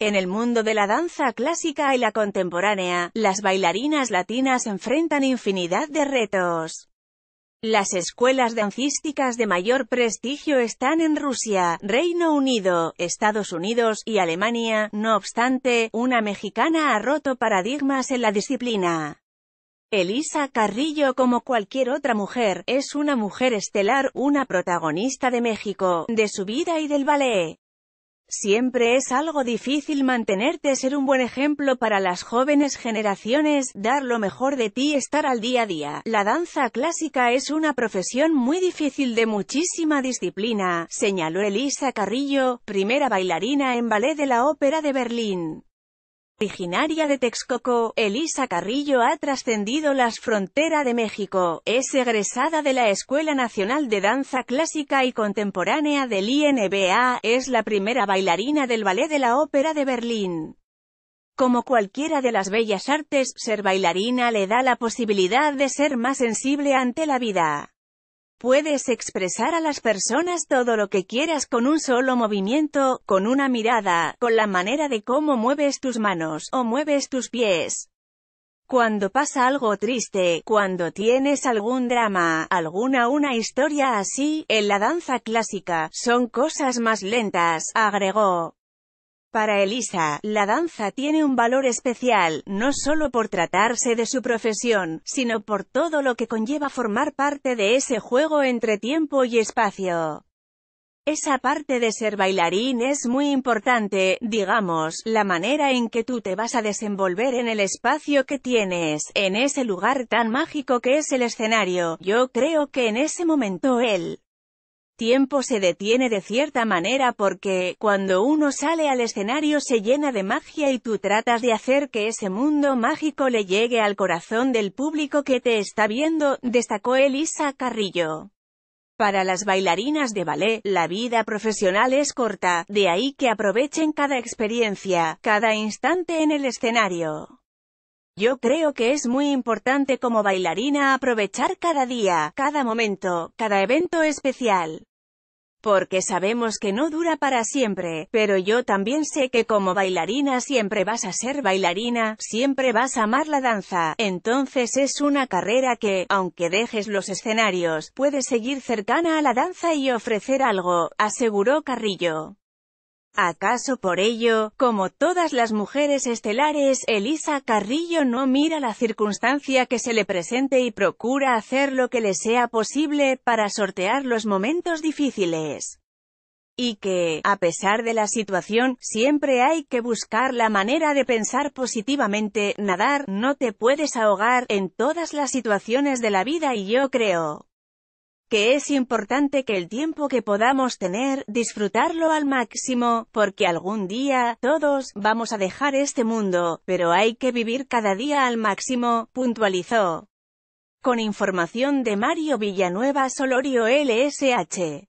En el mundo de la danza clásica y la contemporánea, las bailarinas latinas enfrentan infinidad de retos. Las escuelas dancísticas de mayor prestigio están en Rusia, Reino Unido, Estados Unidos y Alemania, no obstante, una mexicana ha roto paradigmas en la disciplina. Elisa Carrillo como cualquier otra mujer, es una mujer estelar, una protagonista de México, de su vida y del ballet. Siempre es algo difícil mantenerte, ser un buen ejemplo para las jóvenes generaciones, dar lo mejor de ti, estar al día a día. La danza clásica es una profesión muy difícil de muchísima disciplina, señaló Elisa Carrillo, primera bailarina en ballet de la Ópera de Berlín. Originaria de Texcoco, Elisa Carrillo ha trascendido las fronteras de México, es egresada de la Escuela Nacional de Danza Clásica y Contemporánea del INBA, es la primera bailarina del Ballet de la Ópera de Berlín. Como cualquiera de las bellas artes, ser bailarina le da la posibilidad de ser más sensible ante la vida. Puedes expresar a las personas todo lo que quieras con un solo movimiento, con una mirada, con la manera de cómo mueves tus manos o mueves tus pies. Cuando pasa algo triste, cuando tienes algún drama, alguna una historia así, en la danza clásica, son cosas más lentas, agregó. Para Elisa, la danza tiene un valor especial, no solo por tratarse de su profesión, sino por todo lo que conlleva formar parte de ese juego entre tiempo y espacio. Esa parte de ser bailarín es muy importante, digamos, la manera en que tú te vas a desenvolver en el espacio que tienes, en ese lugar tan mágico que es el escenario. Yo creo que en ese momento él tiempo se detiene de cierta manera porque, cuando uno sale al escenario se llena de magia y tú tratas de hacer que ese mundo mágico le llegue al corazón del público que te está viendo, destacó Elisa Carrillo. Para las bailarinas de ballet, la vida profesional es corta, de ahí que aprovechen cada experiencia, cada instante en el escenario. Yo creo que es muy importante como bailarina aprovechar cada día, cada momento, cada evento especial. Porque sabemos que no dura para siempre, pero yo también sé que como bailarina siempre vas a ser bailarina, siempre vas a amar la danza, entonces es una carrera que, aunque dejes los escenarios, puedes seguir cercana a la danza y ofrecer algo, aseguró Carrillo. ¿Acaso por ello, como todas las mujeres estelares, Elisa Carrillo no mira la circunstancia que se le presente y procura hacer lo que le sea posible para sortear los momentos difíciles? Y que, a pesar de la situación, siempre hay que buscar la manera de pensar positivamente, nadar, no te puedes ahogar, en todas las situaciones de la vida y yo creo, que es importante que el tiempo que podamos tener, disfrutarlo al máximo, porque algún día, todos, vamos a dejar este mundo, pero hay que vivir cada día al máximo, puntualizó. Con información de Mario Villanueva Solorio LSH.